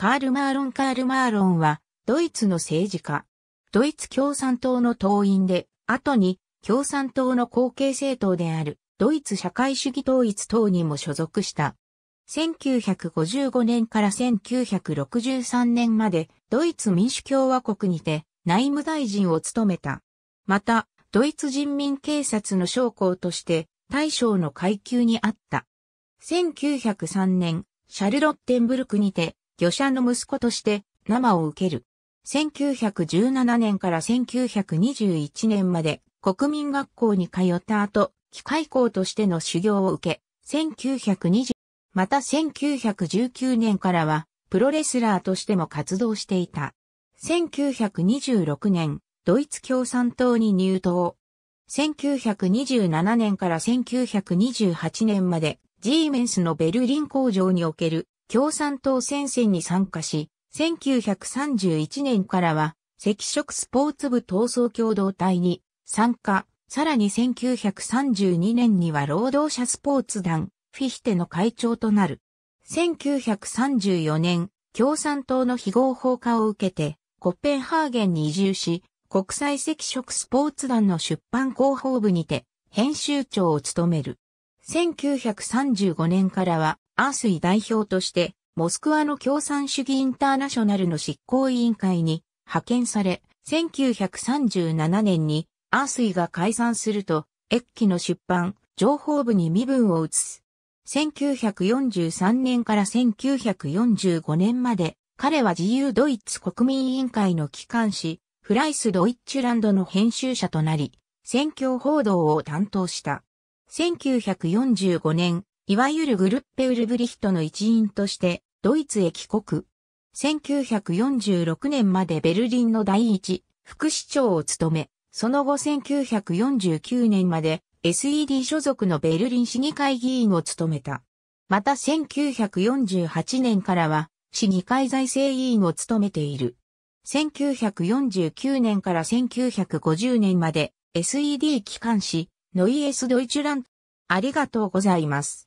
カール・マーロン・カール・マーロンは、ドイツの政治家。ドイツ共産党の党員で、後に共産党の後継政党である、ドイツ社会主義統一党にも所属した。1955年から1963年まで、ドイツ民主共和国にて内務大臣を務めた。また、ドイツ人民警察の将校として、大将の階級にあった。1903年、シャルロッテンブルクにて、魚社の息子として生を受ける。1917年から1921年まで国民学校に通った後、機械校としての修行を受け、1920、また1919年からは、プロレスラーとしても活動していた。1926年、ドイツ共産党に入党。1927年から1928年まで、ジーメンスのベルリン工場における共産党戦線に参加し、1931年からは、赤色スポーツ部闘争共同体に参加、さらに1932年には労働者スポーツ団、フィヒテの会長となる。1934年、共産党の非合法化を受けて、コッペンハーゲンに移住し、国際赤色スポーツ団の出版広報部にて、編集長を務める。1935年からは、アースイ代表として、モスクワの共産主義インターナショナルの執行委員会に派遣され、1937年にアースイが解散すると、ッキの出版、情報部に身分を移す。1943年から1945年まで、彼は自由ドイツ国民委員会の機関紙、フライスドイッチュランドの編集者となり、選挙報道を担当した。1945年、いわゆるグルッペウルブリヒトの一員として、ドイツへ帰国。1946年までベルリンの第一、副市長を務め、その後1949年まで SED 所属のベルリン市議会議員を務めた。また1948年からは市議会財政委員を務めている。1949年から1950年まで SED 機関士、ノイエス・ドイチュラン。ありがとうございます。